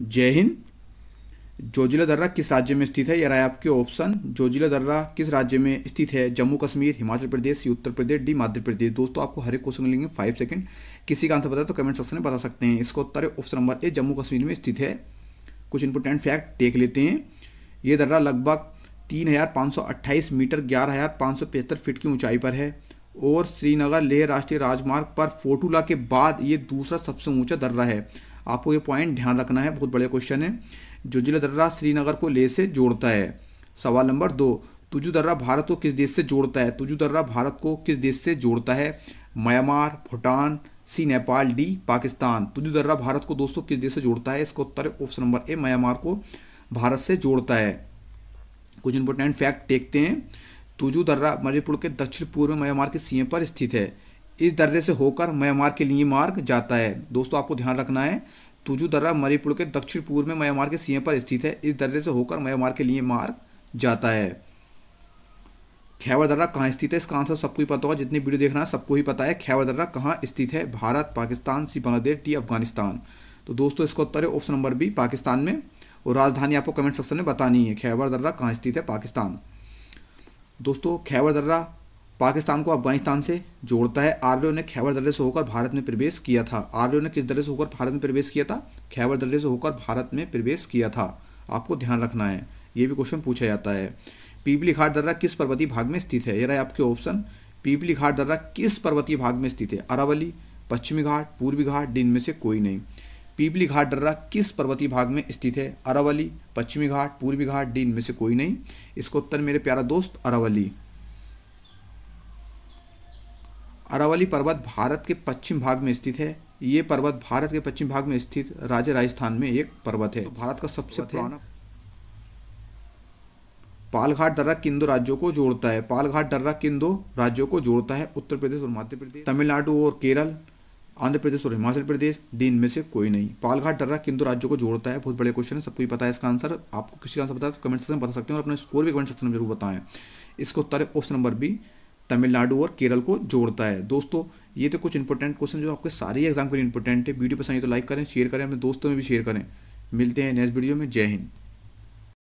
जय हिंद जोजिला दर्रा किस राज्य में स्थित है यह रहा आपके ऑप्शन जोजिला दर्रा किस राज्य में स्थित है जम्मू कश्मीर हिमाचल प्रदेश उत्तर प्रदेश डी मध्य प्रदेश दोस्तों आपको हर एक क्वेश्चन मिलेंगे फाइव सेकंड किसी का आंसर बताए तो कमेंट सेक्शन में बता सकते हैं इसका उत्तर option number A Jammu Kashmir में स्थित है कुछ इंपोर्टेंट फैक्ट देख लेते हैं ये दर्रा लगभग तीन हज़ार पाँच सौ मीटर ग्यारह हज़ार सौ फीट की ऊंचाई पर है और श्रीनगर लेह राष्ट्रीय राजमार्ग पर फोटूला के बाद ये दूसरा सबसे ऊंचा दर्रा है आपको ये पॉइंट ध्यान रखना है बहुत बढ़िया क्वेश्चन है जुजिला दर्रा श्रीनगर को ले से जोड़ता है सवाल नंबर दो तुजू दर्रा भारत को किस देश से जोड़ता है तुजू दर्रा भारत को किस देश से जोड़ता है म्यांमार भूटान सी नेपाल डी पाकिस्तान तुजू दर्रा भारत को दोस्तों किस देश से जोड़ता है इसका उत्तर ऑप्शन नंबर ए म्यांमार को भारत से जोड़ता है कुछ इंपोर्टेंट फैक्ट देखते हैं तुजू दर्रा मणिपुर के दक्षिण पूर्व में म्यांमार के सीमा पर स्थित है इस दर्रे से होकर म्यांमार के लिए मार्ग जाता है दोस्तों आपको ध्यान रखना है तुजू दर्रा मणिपुर के दक्षिण पूर्व में म्यांमार के सीएम पर स्थित है इस दर्रे से होकर म्यांमार के लिए मार्ग जाता है खैबर दर्रा कहाँ स्थित है इसका आंसर सबको ही पता होगा जितने वीडियो देखना है सबको ही पता है खैबर दर्रा कहाँ स्थित है भारत पाकिस्तान सी बांग्लादेश टी अफगानिस्तान तो दोस्तों इसका उत्तर है ऑप्शन नंबर बी पाकिस्तान में और राजधानी आपको कमेंट सेक्शन में बतानी है खैबर दर्रा कहाँ स्थित है पाकिस्तान दोस्तों खैबर दर्रा पाकिस्तान को अफगानिस्तान से जोड़ता है आर्यो ने खैबर दर्रे से होकर भारत में प्रवेश किया था आर्यो ने किस दर्रे से होकर भारत में प्रवेश किया था खैबर दर्रे से होकर भारत में प्रवेश किया था आपको ध्यान रखना है ये भी क्वेश्चन पूछा जाता है पीपली घाट दर्रा किस पर्वतीय भाग में स्थित है ये रहा आपके ऑप्शन पीपली घाट दर्रा किस पर्वतीय भाग में स्थित है अरावली पश्चिमी घाट पूर्वी घाट में से कोई नहीं पीपली घाट दर्रा किस पर्वतीय भाग में स्थित है अरावली पश्चिमी घाट पूर्वी घाट डीन में से कोई नहीं इसका उत्तर मेरे प्यारा दोस्त अरावली अरावली पर्वत भारत के पश्चिम भाग में स्थित है ये पर्वत भारत के पश्चिम भाग में स्थित राज्य राजस्थान में एक पर्वत है तो भारत का सबसे पुराना पालघाट दर्रा किन दो राज्यों को जोड़ता है पालघाट दर्रा किन दो राज्यों को जोड़ता है उत्तर प्रदेश और मध्य प्रदेश तमिलनाडु और केरल आंध्र प्रदेश और हिमाचल प्रदेश दिन में से कोई नहीं पालघाट दर्रा किन दो राज्यों को जोड़ता है बहुत बड़े क्वेश्चन है सबको ही पता है इसका आंसर आपको किसी का आंसर बता कमेंट सेक्शन में बता सकते हैं और अपने स्कोर भी कमेंट सेक्शन में जरूर बताएं इसका उत्तर ऑप्शन नंबर बी तमिलनाडु और केरल को जोड़ता है दोस्तों ये तो कुछ इंपॉर्टेंट क्वेश्चन जो आपके सारे एग्जाम के लिए इंपॉर्टेंट है वीडियो पसंद आई तो लाइक करें शेयर करें अपने दोस्तों में भी शेयर करें मिलते हैं नेक्स्ट वीडियो में जय हिंद